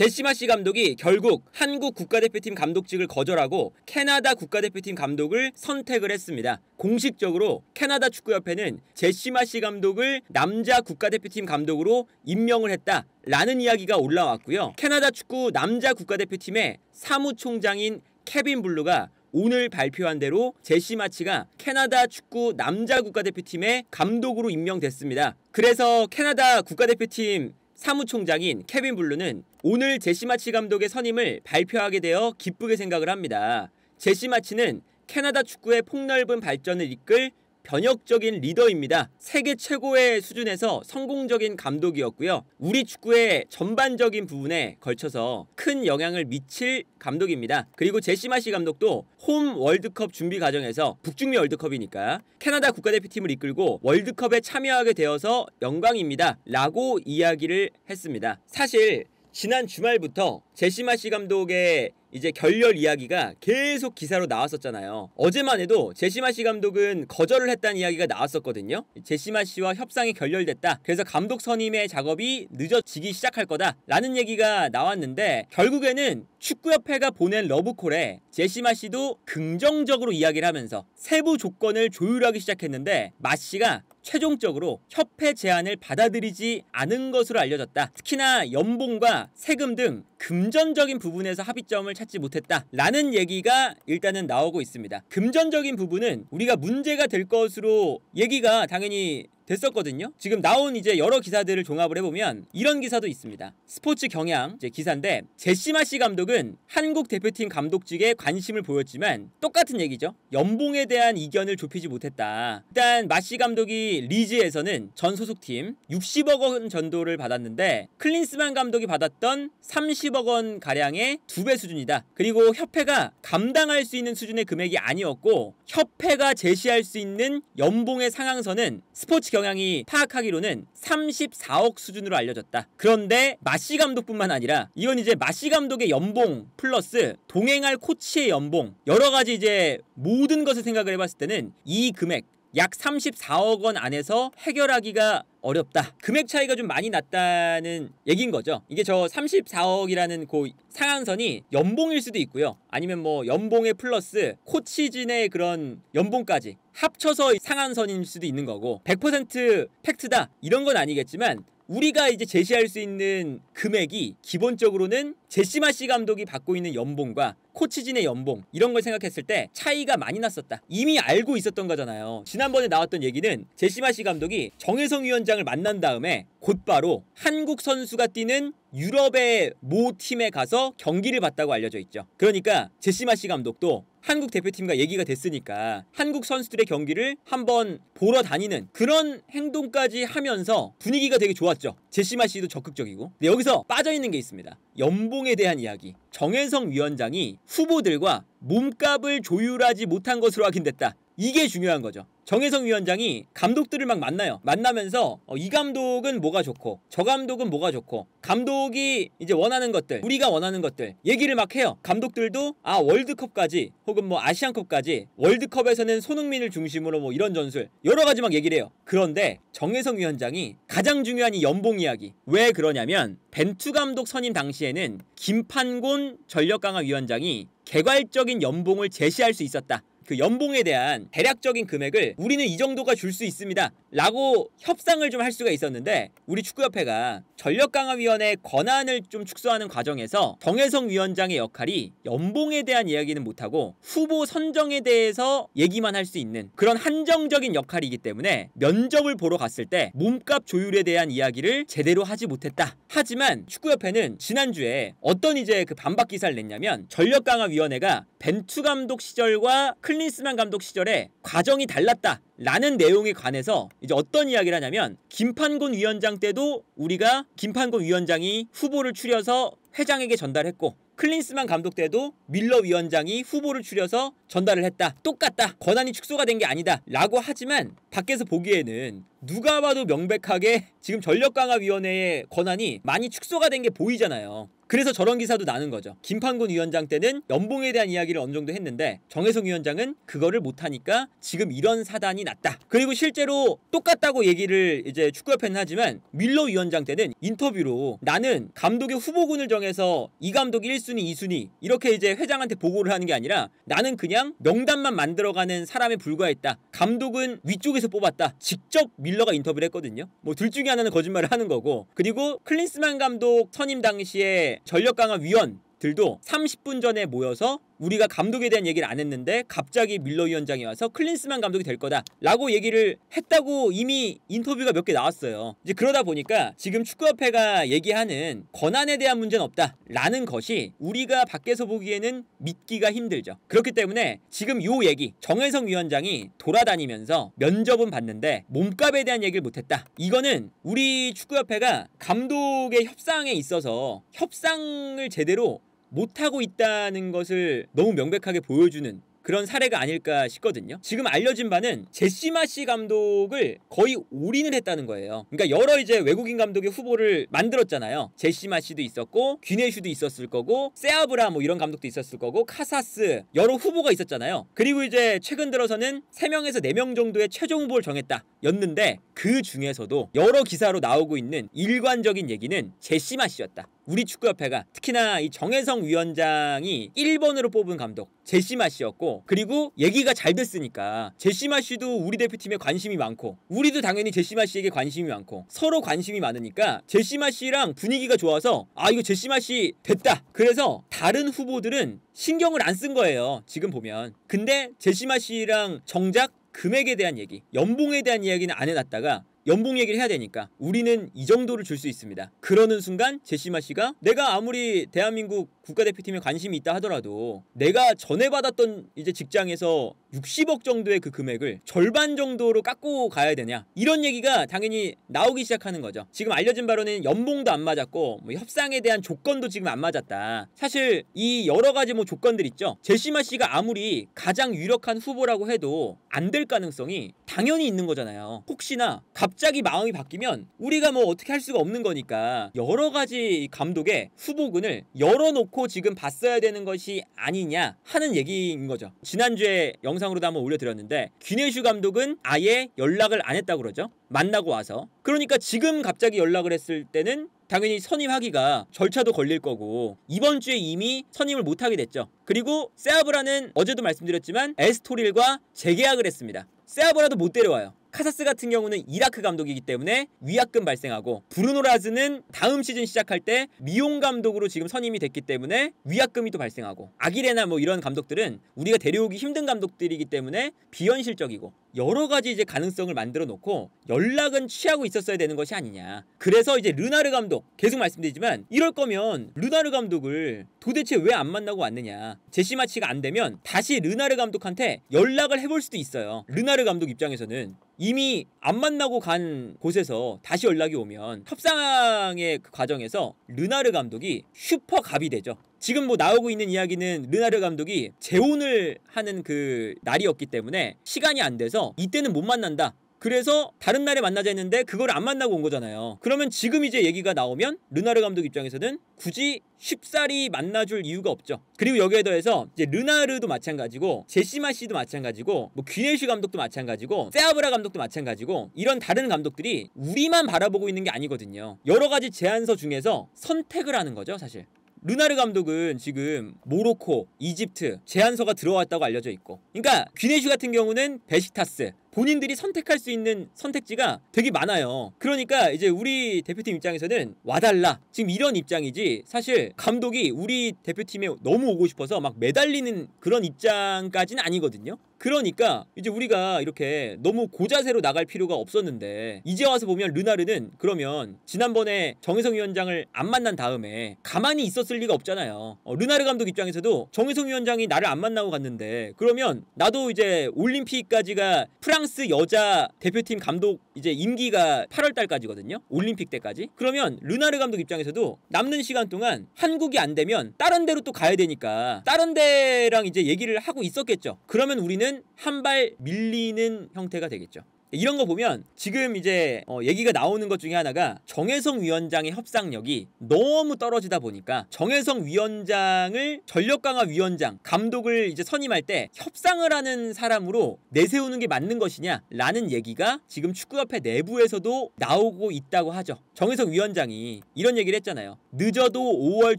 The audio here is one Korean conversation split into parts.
제시마 씨 감독이 결국 한국 국가대표팀 감독직을 거절하고 캐나다 국가대표팀 감독을 선택을 했습니다. 공식적으로 캐나다 축구협회는 제시마 씨 감독을 남자 국가대표팀 감독으로 임명을 했다. 라는 이야기가 올라왔고요. 캐나다 축구 남자 국가대표팀의 사무총장인 케빈 블루가 오늘 발표한 대로 제시 마치가 캐나다 축구 남자 국가대표팀의 감독으로 임명됐습니다. 그래서 캐나다 국가대표팀 사무총장인 케빈 블루는 오늘 제시마치 감독의 선임을 발표하게 되어 기쁘게 생각을 합니다. 제시마치는 캐나다 축구의 폭넓은 발전을 이끌 변혁적인 리더입니다. 세계 최고의 수준에서 성공적인 감독이었고요. 우리 축구의 전반적인 부분에 걸쳐서 큰 영향을 미칠 감독입니다. 그리고 제시 마시 감독도 홈 월드컵 준비 과정에서 북중미 월드컵이니까 캐나다 국가대표팀을 이끌고 월드컵에 참여하게 되어서 영광입니다. 라고 이야기를 했습니다. 사실 지난 주말부터 제시마씨 감독의 이제 결렬 이야기가 계속 기사로 나왔었잖아요. 어제만 해도 제시마씨 감독은 거절을 했다는 이야기가 나왔었거든요. 제시마씨와 협상이 결렬됐다. 그래서 감독 선임의 작업이 늦어지기 시작할 거다. 라는 얘기가 나왔는데 결국에는 축구협회가 보낸 러브콜에 제시마씨도 긍정적으로 이야기를 하면서 세부 조건을 조율하기 시작했는데 마씨가 최종적으로 협회 제안을 받아들이지 않은 것으로 알려졌다. 특히나 연봉과 세금 등 금전적인 부분에서 합의점을 찾지 못했다. 라는 얘기가 일단은 나오고 있습니다. 금전적인 부분은 우리가 문제가 될 것으로 얘기가 당연히 됐었거든요. 지금 나온 이제 여러 기사들을 종합을 해보면 이런 기사도 있습니다. 스포츠 경향 이제 기사인데 제시마 씨 감독은 한국 대표팀 감독직에 관심을 보였지만 똑같은 얘기죠. 연봉에 대한 이견을 좁히지 못했다. 일단 마씨 감독이 리즈에서는 전 소속팀 60억 원 전도를 받았는데 클린스만 감독이 받았던 30억 원 가량의 두 배 수준이다. 그리고 협회가 감당할 수 있는 수준의 금액이 아니었고 협회가 제시할 수 있는 연봉의 상향선은 스포츠 경향 경향이 파악하기로는 34억 수준으로 알려졌다. 그런데 마시 감독뿐만 아니라 이건 이제 마시 감독의 연봉 플러스 동행할 코치의 연봉 여러 가지 이제 모든 것을 생각을 해봤을 때는 이 금액 약 34억 원 안에서 해결하기가 어렵다. 금액 차이가 좀 많이 났다는 얘기인 거죠. 이게 저 34억이라는 그 상한선이 연봉일 수도 있고요. 아니면 뭐연봉의 플러스 코치진의 그런 연봉까지 합쳐서 상한선일 수도 있는 거고 100% 팩트다 이런 건 아니겠지만 우리가 이제 제시할 수 있는 금액이 기본적으로는 제시마 씨 감독이 받고 있는 연봉과 코치진의 연봉 이런 걸 생각했을 때 차이가 많이 났었다. 이미 알고 있었던 거잖아요. 지난번에 나왔던 얘기는 제시마 씨 감독이 정혜성 위원장을 만난 다음에 곧바로 한국 선수가 뛰는 유럽의 모 팀에 가서 경기를 봤다고 알려져 있죠. 그러니까 제시마 씨 감독도 한국 대표팀과 얘기가 됐으니까 한국 선수들의 경기를 한번 보러 다니는 그런 행동까지 하면서 분위기가 되게 좋았죠. 제시마 씨도 적극적이고. 근데 여기서 여기서 빠져있는 게 있습니다. 연봉에 대한 이야기. 정현성 위원장이 후보들과 몸값을 조율하지 못한 것으로 확인됐다. 이게 중요한 거죠. 정혜성 위원장이 감독들을 막 만나요. 만나면서 어, 이 감독은 뭐가 좋고 저 감독은 뭐가 좋고 감독이 이제 원하는 것들 우리가 원하는 것들 얘기를 막 해요. 감독들도 아 월드컵까지 혹은 뭐 아시안컵까지 월드컵에서는 손흥민을 중심으로 뭐 이런 전술 여러 가지 막 얘기를 해요. 그런데 정혜성 위원장이 가장 중요한 이 연봉 이야기 왜 그러냐면 벤투 감독 선임 당시에는 김판곤 전력강화 위원장이 개괄적인 연봉을 제시할 수 있었다. 그 연봉에 대한 대략적인 금액을 우리는 이 정도가 줄 수 있습니다. 라고 협상을 좀 할 수가 있었는데 우리 축구협회가 전력강화위원회 권한을 좀 축소하는 과정에서 정혜성 위원장의 역할이 연봉에 대한 이야기는 못하고 후보 선정에 대해서 얘기만 할 수 있는 그런 한정적인 역할이기 때문에 면접을 보러 갔을 때 몸값 조율에 대한 이야기를 제대로 하지 못했다. 하지만 축구협회는 지난주에 어떤 이제 그 반박 기사를 냈냐면 전력강화위원회가 벤투 감독 시절과 클 클린스만 감독 시절에 과정이 달랐다 라는 내용에 관해서 이제 어떤 이야기를 하냐면 김판곤 위원장 때도 우리가 김판곤 위원장이 후보를 추려서 회장에게 전달했고 클린스만 감독 때도 밀러 위원장이 후보를 추려서 전달을 했다. 똑같다. 권한이 축소가 된 게 아니다. 라고 하지만 밖에서 보기에는 누가 봐도 명백하게 지금 전력강화위원회의 권한이 많이 축소가 된 게 보이잖아요. 그래서 저런 기사도 나는 거죠. 김판곤 위원장 때는 연봉에 대한 이야기를 어느 정도 했는데 정혜성 위원장은 그거를 못하니까 지금 이런 사단이 났다. 그리고 실제로 똑같다고 얘기를 이제 축구협회는 하지만 밀러 위원장 때는 인터뷰로 나는 감독의 후보군을 정해서 이 감독 1순위, 2순위 이렇게 이제 회장한테 보고를 하는 게 아니라 나는 그냥 명단만 만들어가는 사람에 불과했다. 감독은 위쪽에서 뽑았다. 직접 밀러가 인터뷰를 했거든요. 뭐 둘 중에 하나는 거짓말을 하는 거고 그리고 클린스만 감독 선임 당시에 전력 강화 위원들도 30분 전에 모여서 우리가 감독에 대한 얘기를 안 했는데 갑자기 밀러 위원장이 와서 클린스만 감독이 될 거다라고 얘기를 했다고 이미 인터뷰가 몇 개 나왔어요. 이제 그러다 보니까 지금 축구협회가 얘기하는 권한에 대한 문제는 없다라는 것이 우리가 밖에서 보기에는 믿기가 힘들죠. 그렇기 때문에 지금 요 얘기 정혜성 위원장이 돌아다니면서 면접은 봤는데 몸값에 대한 얘기를 못했다. 이거는 우리 축구협회가 감독의 협상에 있어서 협상을 제대로 못하고 있다는 것을 너무 명백하게 보여주는 그런 사례가 아닐까 싶거든요. 지금 알려진 바는 제시마시 감독을 거의 올인을 했다는 거예요. 그러니까 여러 이제 외국인 감독의 후보를 만들었잖아요. 제시마시도 있었고 귀네슈도 있었을 거고 세아브라 뭐 이런 감독도 있었을 거고 카사스 여러 후보가 있었잖아요. 그리고 이제 최근 들어서는 3명에서 4명 정도의 최종 후보를 정했다. 였는데 그 중에서도 여러 기사로 나오고 있는 일관적인 얘기는 제시마시였다. 우리 축구협회가 특히나 이 정혜성 위원장이 1번으로 뽑은 감독 제시마 씨였고 그리고 얘기가 잘 됐으니까 제시마 씨도 우리 대표팀에 관심이 많고 우리도 당연히 제시마 씨에게 관심이 많고 서로 관심이 많으니까 제시마 씨랑 분위기가 좋아서 아 이거 제시마 씨 됐다 그래서 다른 후보들은 신경을 안 쓴 거예요 지금 보면 근데 제시마 씨랑 정작 금액에 대한 얘기, 연봉에 대한 이야기는 안 해놨다가 연봉 얘기를 해야 되니까 우리는 이 정도를 줄 수 있습니다. 그러는 순간 제시마 씨가 내가 아무리 대한민국 국가대표팀에 관심이 있다 하더라도 내가 전에 받았던 이제 직장에서 60억 정도의 그 금액을 절반 정도로 깎고 가야 되냐 이런 얘기가 당연히 나오기 시작하는 거죠 지금 알려진 바로는 연봉도 안 맞았고 뭐 협상에 대한 조건도 지금 안 맞았다 사실 이 여러 가지 뭐 조건들 있죠 제시마 씨가 아무리 가장 유력한 후보라고 해도 안 될 가능성이 당연히 있는 거잖아요 혹시나 갑자기 마음이 바뀌면 우리가 뭐 어떻게 할 수가 없는 거니까 여러 가지 감독의 후보군을 열어놓고 놓고 지금 봤어야 되는 것이 아니냐 하는 얘기인 거죠. 지난주에 영상으로도 한번 올려드렸는데 기네슈 감독은 아예 연락을 안 했다고 그러죠. 만나고 와서. 그러니까 지금 갑자기 연락을 했을 때는 당연히 선임하기가 절차도 걸릴 거고 이번 주에 이미 선임을 못하게 됐죠. 그리고 세아브라는 어제도 말씀드렸지만 에스토릴과 재계약을 했습니다. 세아보라도 못 데려와요. 카사스 같은 경우는 이라크 감독이기 때문에 위약금 발생하고 브루노라즈는 다음 시즌 시작할 때 미용 감독으로 지금 선임이 됐기 때문에 위약금이 또 발생하고 아기레나 뭐 이런 감독들은 우리가 데려오기 힘든 감독들이기 때문에 비현실적이고 여러 가지 이제 가능성을 만들어 놓고 연락은 취하고 있었어야 되는 것이 아니냐. 그래서 이제 르나르 감독 계속 말씀드리지만 이럴 거면 르나르 감독을 도대체 왜 안 만나고 왔느냐. 제시 마치가 안 되면 다시 르나르 감독한테 연락을 해볼 수도 있어요. 르나르 감독 입장에서는 이미 안 만나고 간 곳에서 다시 연락이 오면 협상의 그 과정에서 르나르 감독이 슈퍼 갑이 되죠. 지금 뭐 나오고 있는 이야기는 르나르 감독이 재혼을 하는 그 날이었기 때문에 시간이 안 돼서 이때는 못 만난다. 그래서 다른 날에 만나자 했는데 그걸 안 만나고 온 거잖아요. 그러면 지금 이제 얘기가 나오면 르나르 감독 입장에서는 굳이 쉽사리 만나줄 이유가 없죠. 그리고 여기에 더해서 이제 르나르도 마찬가지고 제시마 씨도 마찬가지고 뭐 귀네슈 감독도 마찬가지고 세아브라 감독도 마찬가지고 이런 다른 감독들이 우리만 바라보고 있는 게 아니거든요. 여러 가지 제안서 중에서 선택을 하는 거죠, 사실. 르나르 감독은 지금 모로코, 이집트 제안서가 들어왔다고 알려져 있고 그러니까 귀네슈 같은 경우는 베시타스 본인들이 선택할 수 있는 선택지가 되게 많아요. 그러니까 이제 우리 대표팀 입장에서는 와달라. 지금 이런 입장이지. 사실 감독이 우리 대표팀에 너무 오고 싶어서 막 매달리는 그런 입장까지는 아니거든요. 그러니까 이제 우리가 이렇게 너무 고자세로 나갈 필요가 없었는데 이제 와서 보면 르나르는 그러면 지난번에 정혜성 위원장을 안 만난 다음에 가만히 있었을 리가 없잖아요. 어, 르나르 감독 입장에서도 정혜성 위원장이 나를 안 만나고 갔는데 그러면 나도 이제 올림픽까지가 프랑스 여자 대표팀 감독 이제 임기가 8월 달까지거든요. 올림픽 때까지. 그러면 르나르 감독 입장에서도 남는 시간 동안 한국이 안 되면 다른 데로 또 가야 되니까 다른 데랑 이제 얘기를 하고 있었겠죠. 그러면 우리는 보는한발 밀리는 형태가 되겠죠. 이런 거 보면 지금 이제 어 얘기가 나오는 것 중에 하나가 정혜성 위원장의 협상력이 너무 떨어지다 보니까 정혜성 위원장을 전력강화 위원장 감독을 이제 선임할 때 협상을 하는 사람으로 내세우는 게 맞는 것이냐라는 얘기가 지금 축구협회 내부에서도 나오고 있다고 하죠. 정혜성 위원장이 이런 얘기를 했잖아요. 늦어도 5월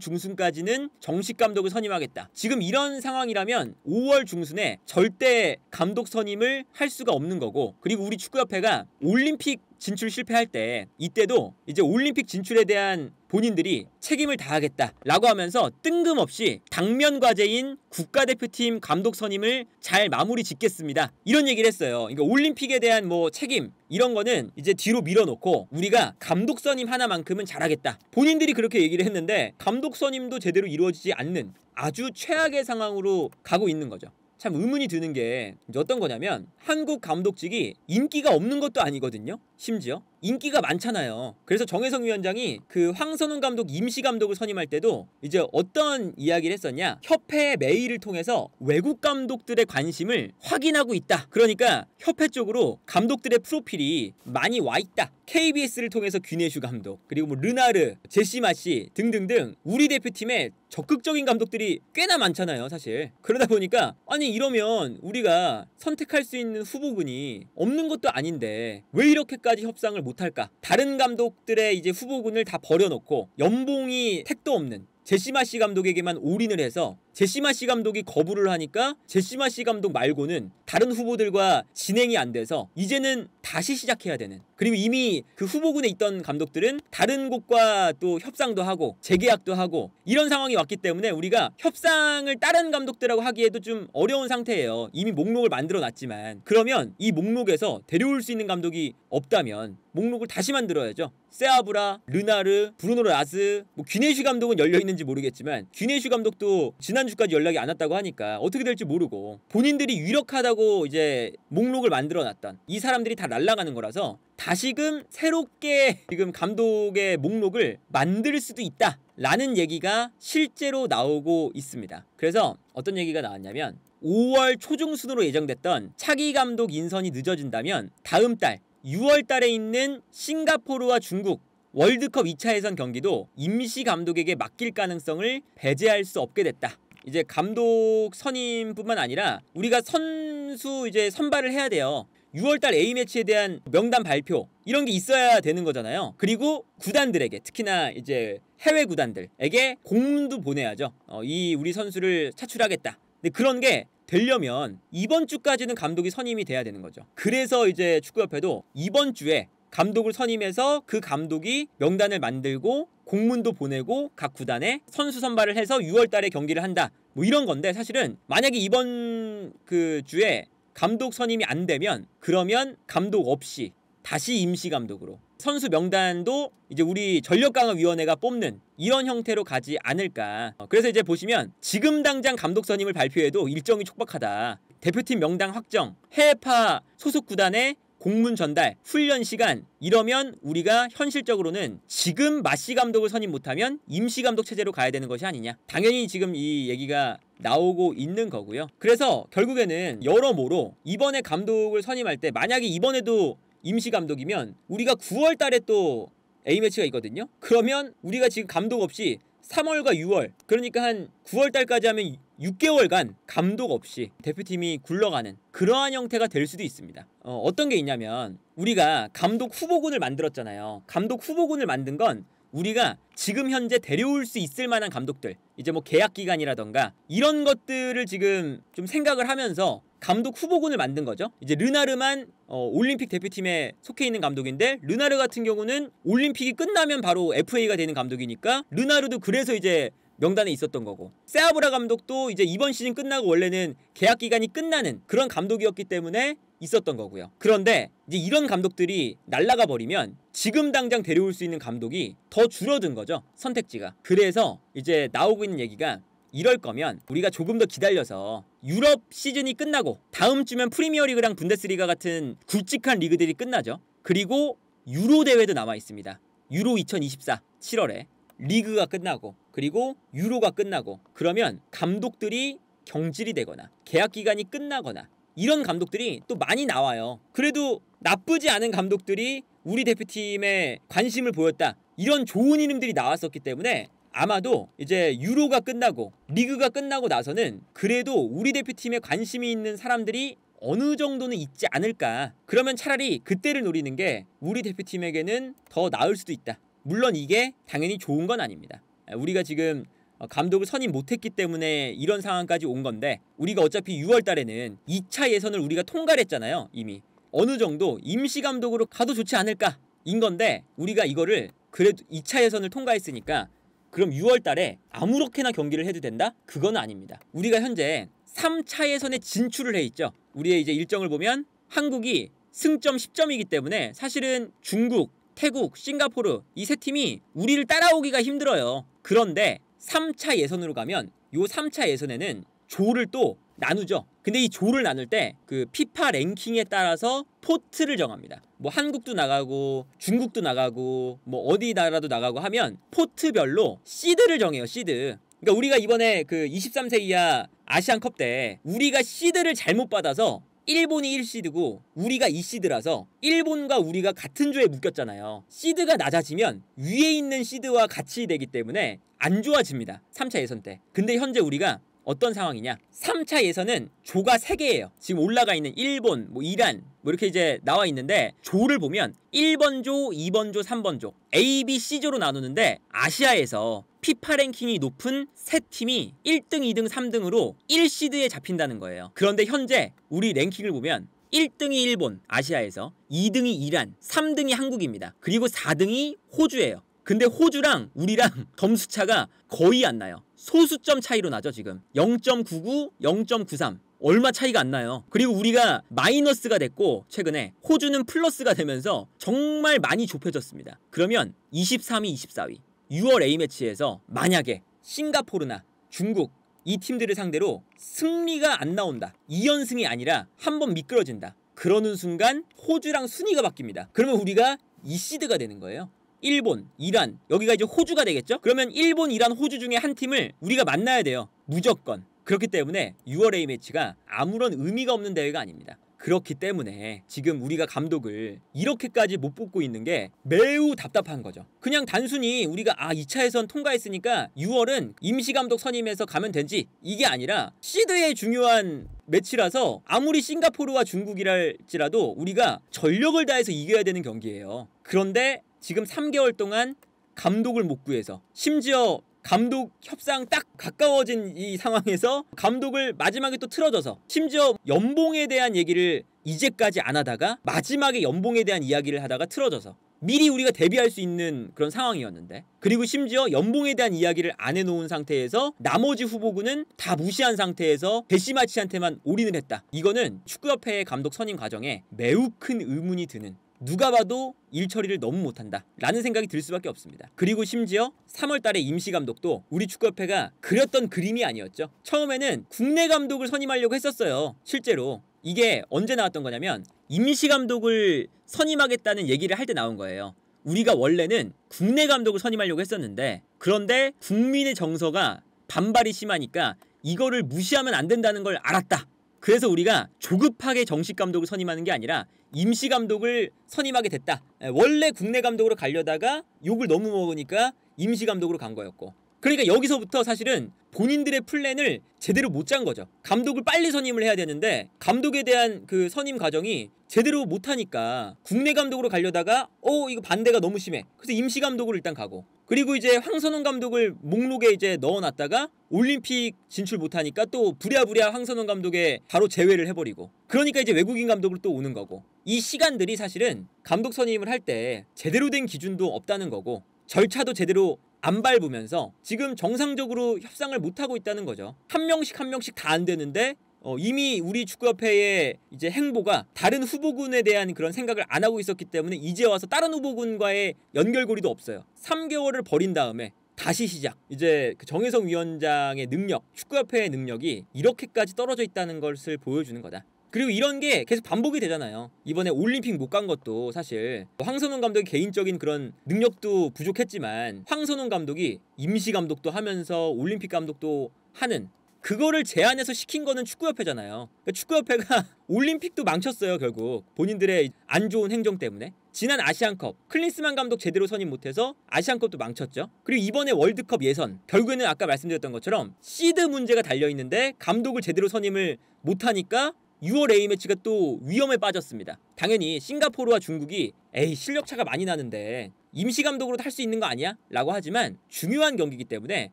중순까지는 정식 감독을 선임하겠다. 지금 이런 상황이라면 5월 중순에 절대 감독 선임을 할 수가 없는 거고 그리고 우리 축구협회가 올림픽 진출 실패할 때 이때도 이제 올림픽 진출에 대한 본인들이 책임을 다하겠다라고 하면서 뜬금없이 당면 과제인 국가대표팀 감독 선임을 잘 마무리 짓겠습니다. 이런 얘기를 했어요. 그러니까 올림픽에 대한 뭐 책임 이런 거는 이제 뒤로 밀어놓고 우리가 감독 선임 하나만큼은 잘하겠다. 본인들이 그렇게 얘기를 했는데 감독 선임도 제대로 이루어지지 않는 아주 최악의 상황으로 가고 있는 거죠. 참 의문이 드는 게 어떤 거냐면 한국 감독직이 인기가 없는 것도 아니거든요. 심지어 인기가 많잖아요. 그래서 정혜성 위원장이 그 황선웅 감독 임시 감독을 선임할 때도 이제 어떤 이야기를 했었냐? 협회의 메일을 통해서 외국 감독들의 관심을 확인하고 있다. 그러니까 협회 쪽으로 감독들의 프로필이 많이 와 있다. KBS를 통해서 귀네슈 감독, 그리고 뭐 르나르, 제시마씨 등등등 우리 대표팀에 적극적인 감독들이 꽤나 많잖아요, 사실. 그러다 보니까 아니 이러면 우리가 선택할 수 있는 후보군이 없는 것도 아닌데 왜 이렇게까지 협상을 못 못할까? 다른 감독들의 이제 후보군을 다 버려놓고 연봉이 택도 없는 제시마시 감독에게만 올인을 해서 제시마시 감독이 거부를 하니까 제시마시 감독 말고는 다른 후보들과 진행이 안 돼서 이제는 다시 시작해야 되는 그리고 이미 그 후보군에 있던 감독들은 다른 곳과 또 협상도 하고 재계약도 하고 이런 상황이 왔기 때문에 우리가 협상을 다른 감독들하고 하기에도 좀 어려운 상태예요 이미 목록을 만들어 놨지만 그러면 이 목록에서 데려올 수 있는 감독이 없다면 목록을 다시 만들어야죠 세아브라, 르나르, 브루노 르라스뭐 귀네슈 감독은 열려있는지 모르겠지만 귀네슈 감독도 지난 지난주까지 연락이 안 왔다고 하니까 어떻게 될지 모르고 본인들이 유력하다고 이제 목록을 만들어 놨던 이 사람들이 다 날아가는 거라서 다시금 새롭게 지금 감독의 목록을 만들 수도 있다 라는 얘기가 실제로 나오고 있습니다 그래서 어떤 얘기가 나왔냐면 5월 초중순으로 예정됐던 차기 감독 인선이 늦어진다면 다음 달 6월 달에 있는 싱가포르와 중국 월드컵 2차 예선 경기도 임시 감독에게 맡길 가능성을 배제할 수 없게 됐다 이제 감독 선임뿐만 아니라 우리가 선수 이제 선발을 해야 돼요. 6월달 A매치에 대한 명단 발표 이런 게 있어야 되는 거잖아요. 그리고 구단들에게 특히나 이제 해외 구단들에게 공문도 보내야죠. 어, 이 우리 선수를 차출하겠다. 근데 그런 게 되려면 이번 주까지는 감독이 선임이 돼야 되는 거죠. 그래서 이제 축구협회도 이번 주에 감독을 선임해서 그 감독이 명단을 만들고 공문도 보내고 각 구단에 선수 선발을 해서 6월 달에 경기를 한다. 뭐 이런 건데 사실은 만약에 이번 그 주에 감독 선임이 안 되면 그러면 감독 없이 다시 임시 감독으로 선수 명단도 이제 우리 전력강화위원회가 뽑는 이런 형태로 가지 않을까. 어, 그래서 이제 보시면 지금 당장 감독 선임을 발표해도 일정이 촉박하다. 대표팀 명단 확정, 해외파 소속 구단의 공문 전달, 훈련 시간 이러면 우리가 현실적으로는 지금 마씨 감독을 선임 못하면 임시 감독 체제로 가야 되는 것이 아니냐. 당연히 지금 이 얘기가 나오고 있는 거고요. 그래서 결국에는 여러모로 이번에 감독을 선임할 때 만약에 이번에도 임시 감독이면 우리가 9월 달에 또 A매치가 있거든요. 그러면 우리가 지금 감독 없이 3월과 6월 그러니까 한 9월 달까지 하면 6개월간 감독 없이 대표팀이 굴러가는 그러한 형태가 될 수도 있습니다. 어, 떤게 있냐면 우리가 감독 후보군을 만들었잖아요. 감독 후보군을 만든 건 우리가 지금 현재 데려올 수 있을 만한 감독들 이제 뭐 계약 기간이라던가 이런 것들을 지금 좀 생각을 하면서 감독 후보군을 만든 거죠. 이제 르나르만 어, 올림픽 대표팀에 속해 있는 감독인데 르나르 같은 경우는 올림픽이 끝나면 바로 FA가 되는 감독이니까 르나르도 그래서 이제 명단에 있었던 거고 세아브라 감독도 이제 이번 시즌 끝나고 원래는 계약 기간이 끝나는 그런 감독이었기 때문에 있었던 거고요. 그런데 이제 이런 감독들이 날라가 버리면 지금 당장 데려올 수 있는 감독이 더 줄어든 거죠. 선택지가. 그래서 이제 나오고 있는 얘기가 이럴 거면 우리가 조금 더 기다려서 유럽 시즌이 끝나고 다음 주면 프리미어리그랑 분데스리가 같은 굵직한 리그들이 끝나죠. 그리고 유로 대회도 남아 있습니다. 유로 2024 7월에 리그가 끝나고 그리고 유로가 끝나고 그러면 감독들이 경질이 되거나 계약 기간이 끝나거나 이런 감독들이 또 많이 나와요. 그래도 나쁘지 않은 감독들이 우리 대표팀에 관심을 보였다. 이런 좋은 이름들이 나왔었기 때문에 아마도 이제 유로가 끝나고 리그가 끝나고 나서는 그래도 우리 대표팀에 관심이 있는 사람들이 어느 정도는 있지 않을까. 그러면 차라리 그때를 노리는 게 우리 대표팀에게는 더 나을 수도 있다. 물론 이게 당연히 좋은 건 아닙니다. 우리가 지금 어, 감독을 선임 못했기 때문에 이런 상황까지 온 건데 우리가 어차피 6월 달에는 2차 예선을 우리가 통과를 했잖아요 이미 어느 정도 임시 감독으로 가도 좋지 않을까 인 건데 우리가 이거를 그래도 2차 예선을 통과했으니까 그럼 6월 달에 아무렇게나 경기를 해도 된다? 그건 아닙니다 우리가 현재 3차 예선에 진출을 해 있죠 우리의 이제 일정을 보면 한국이 승점 10점이기 때문에 사실은 중국, 태국, 싱가포르 이 세 팀이 우리를 따라오기가 힘들어요. 그런데 3차 예선으로 가면 요 3차 예선에는 조를 또 나누죠. 근데 이 조를 나눌 때그 피파 랭킹에 따라서 포트를 정합니다. 뭐 한국도 나가고 중국도 나가고 뭐 어디 나라도 나가고 하면 포트별로 시드를 정해요. 시드. 그러니까 우리가 이번에 그 23세 이하 아시안컵 때 우리가 시드를 잘못 받아서 일본이 1시드고 우리가 2시드라서 일본과 우리가 같은 조에 묶였잖아요. 시드가 낮아지면 위에 있는 시드와 같이 되기 때문에 안 좋아집니다. 3차 예선 때. 근데 현재 우리가 어떤 상황이냐? 3차 예선은 조가 3개예요. 지금 올라가 있는 일본, 뭐 이란, 뭐 이렇게 이제 나와 있는데 조를 보면 1번 조, 2번 조, 3번 조 A, B, C조로 나누는데 아시아에서 피파 랭킹이 높은 세 팀이 1등, 2등, 3등으로 1시드에 잡힌다는 거예요. 그런데 현재 우리 랭킹을 보면 1등이 일본, 아시아에서 2등이 이란, 3등이 한국입니다. 그리고 4등이 호주예요. 근데 호주랑 우리랑 점수 차가 거의 안 나요. 소수점 차이로 나죠, 지금. 0.99, 0.93. 얼마 차이가 안 나요. 그리고 우리가 마이너스가 됐고 최근에 호주는 플러스가 되면서 정말 많이 좁혀졌습니다. 그러면 23위, 24위 6월 A매치에서 만약에 싱가포르나 중국 이 팀들을 상대로 승리가 안 나온다. 2연승이 아니라 한 번 미끄러진다. 그러는 순간 호주랑 순위가 바뀝니다. 그러면 우리가 이시드가 되는 거예요. 일본, 이란, 여기가 이제 호주가 되겠죠? 그러면 일본, 이란, 호주 중에 한 팀을 우리가 만나야 돼요. 무조건. 그렇기 때문에 6월 A매치가 아무런 의미가 없는 대회가 아닙니다. 그렇기 때문에 지금 우리가 감독을 이렇게까지 못 뽑고 있는 게 매우 답답한 거죠. 그냥 단순히 우리가 아 2차에선 통과했으니까 6월은 임시감독 선임해서 가면 된지 이게 아니라 시드의 중요한 매치라서 아무리 싱가포르와 중국이랄지라도 우리가 전력을 다해서 이겨야 되는 경기예요. 그런데 지금 3개월 동안 감독을 못 구해서 심지어 감독 협상 딱 가까워진 이 상황에서 감독을 마지막에 또틀어줘서 심지어 연봉에 대한 얘기를 이제까지 안 하다가 마지막에 연봉에 대한 이야기를 하다가 틀어져서 미리 우리가 대비할 수 있는 그런 상황이었는데 그리고 심지어 연봉에 대한 이야기를 안 해놓은 상태에서 나머지 후보군은 다 무시한 상태에서 데시마치한테만 올인을 했다 이거는 축구협회의 감독 선임 과정에 매우 큰 의문이 드는 누가 봐도 일 처리를 너무 못한다 라는 생각이 들 수밖에 없습니다. 그리고 심지어 3월달에 임시감독도 우리 축구협회가 그렸던 그림이 아니었죠. 처음에는 국내 감독을 선임하려고 했었어요. 실제로 이게 언제 나왔던 거냐면 임시감독을 선임하겠다는 얘기를 할 때 나온 거예요. 우리가 원래는 국내 감독을 선임하려고 했었는데 그런데 국민의 정서가 반발이 심하니까 이거를 무시하면 안 된다는 걸 알았다 그래서 우리가 조급하게 정식 감독을 선임하는 게 아니라 임시 감독을 선임하게 됐다. 예, 원래 국내 감독으로 가려다가 욕을 너무 먹으니까 임시 감독으로 간 거였고. 그러니까 여기서부터 사실은 본인들의 플랜을 제대로 못 짠 거죠. 감독을 빨리 선임을 해야 되는데 감독에 대한 그 선임 과정이 제대로 못 하니까 국내 감독으로 가려다가 어 이거 반대가 너무 심해. 그래서 임시 감독으로 일단 가고 그리고 이제 황선홍 감독을 목록에 이제 넣어놨다가 올림픽 진출 못하니까 또 부랴부랴 황선홍 감독에 바로 제외를 해버리고 그러니까 이제 외국인 감독을또 오는 거고 이 시간들이 사실은 감독 선임을 할 때 제대로 된 기준도 없다는 거고 절차도 제대로 안 밟으면서 지금 정상적으로 협상을 못하고 있다는 거죠. 한 명씩 한 명씩 다 안 되는데 어, 이미 우리 축구협회의 이제 행보가 다른 후보군에 대한 그런 생각을 안 하고 있었기 때문에 이제 와서 다른 후보군과의 연결고리도 없어요. 3개월을 버린 다음에 다시 시작. 이제 그 정혜성 위원장의 능력, 축구협회의 능력이 이렇게까지 떨어져 있다는 것을 보여주는 거다. 그리고 이런 게 계속 반복이 되잖아요. 이번에 올림픽 못 간 것도 사실 황선홍 감독의 개인적인 그런 능력도 부족했지만 황선홍 감독이 임시 감독도 하면서 올림픽 감독도 하는 그거를 제안해서 시킨 거는 축구협회잖아요. 그러니까 축구협회가 올림픽도 망쳤어요, 결국. 본인들의 안 좋은 행정 때문에. 지난 아시안컵, 클린스만 감독 제대로 선임 못해서 아시안컵도 망쳤죠. 그리고 이번에 월드컵 예선, 결국에는 아까 말씀드렸던 것처럼 시드 문제가 달려있는데 감독을 제대로 선임을 못하니까 6월 A매치가 또 위험에 빠졌습니다. 당연히 싱가포르와 중국이 에이 실력차가 많이 나는데 임시 감독으로 할수 있는 거 아니야? 라고 하지만 중요한 경기이기 때문에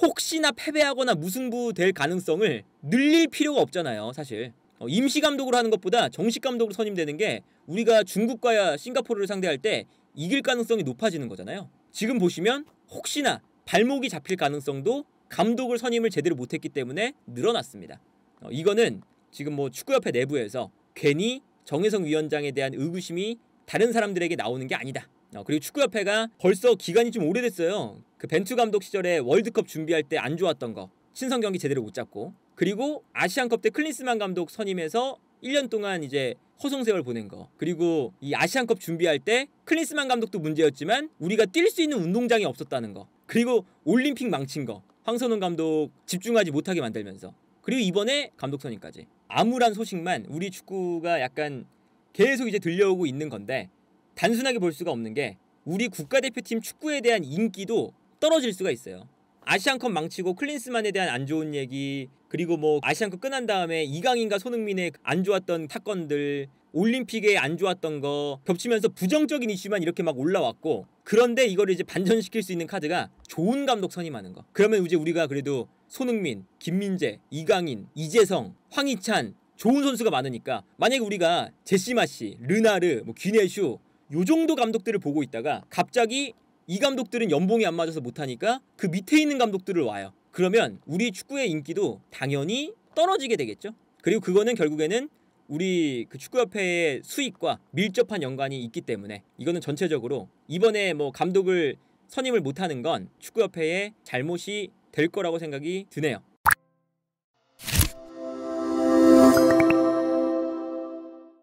혹시나 패배하거나 무승부 될 가능성을 늘릴 필요가 없잖아요, 사실. 어, 임시 감독으로 하는 것보다 정식 감독으로 선임되는 게 우리가 중국과 싱가포르를 상대할 때 이길 가능성이 높아지는 거잖아요. 지금 보시면 혹시나 발목이 잡힐 가능성도 감독을 선임을 제대로 못했기 때문에 늘어났습니다. 어, 이거는 지금 뭐 축구협회 내부에서 괜히 정혜성 위원장에 대한 의구심이 다른 사람들에게 나오는 게 아니다. 어, 그리고 축구협회가 벌써 기간이 좀 오래됐어요. 그 벤투 감독 시절에 월드컵 준비할 때 안 좋았던 거 신성 경기 제대로 못 잡고 그리고 아시안컵 때 클린스만 감독 선임해서 1년 동안 이제 허송 세월 보낸 거 그리고 이 아시안컵 준비할 때 클린스만 감독도 문제였지만 우리가 뛸 수 있는 운동장이 없었다는 거 그리고 올림픽 망친 거 황선홍 감독 집중하지 못하게 만들면서 그리고 이번에 감독 선임까지 암울한 소식만 우리 축구가 약간 계속 이제 들려오고 있는 건데 단순하게 볼 수가 없는 게 우리 국가대표팀 축구에 대한 인기도 떨어질 수가 있어요. 아시안컵 망치고 클린스만에 대한 안 좋은 얘기 그리고 뭐 아시안컵 끝난 다음에 이강인과 손흥민의 안 좋았던 사건들 올림픽에 안 좋았던 거 겹치면서 부정적인 이슈만 이렇게 막 올라왔고 그런데 이거를 이제 반전시킬 수 있는 카드가 좋은 감독 선임하는 거 그러면 이제 우리가 그래도 손흥민, 김민재, 이강인, 이재성, 황희찬 좋은 선수가 많으니까 만약에 우리가 제시마시, 르나르, 뭐 귀네슈 요 정도 감독들을 보고 있다가 갑자기 이 감독들은 연봉이 안 맞아서 못하니까 그 밑에 있는 감독들을 와요. 그러면 우리 축구의 인기도 당연히 떨어지게 되겠죠. 그리고 그거는 결국에는 우리 그 축구협회의 수익과 밀접한 연관이 있기 때문에 이거는 전체적으로 이번에 뭐 감독을 선임을 못하는 건 축구협회의 잘못이 될 거라고 생각이 드네요.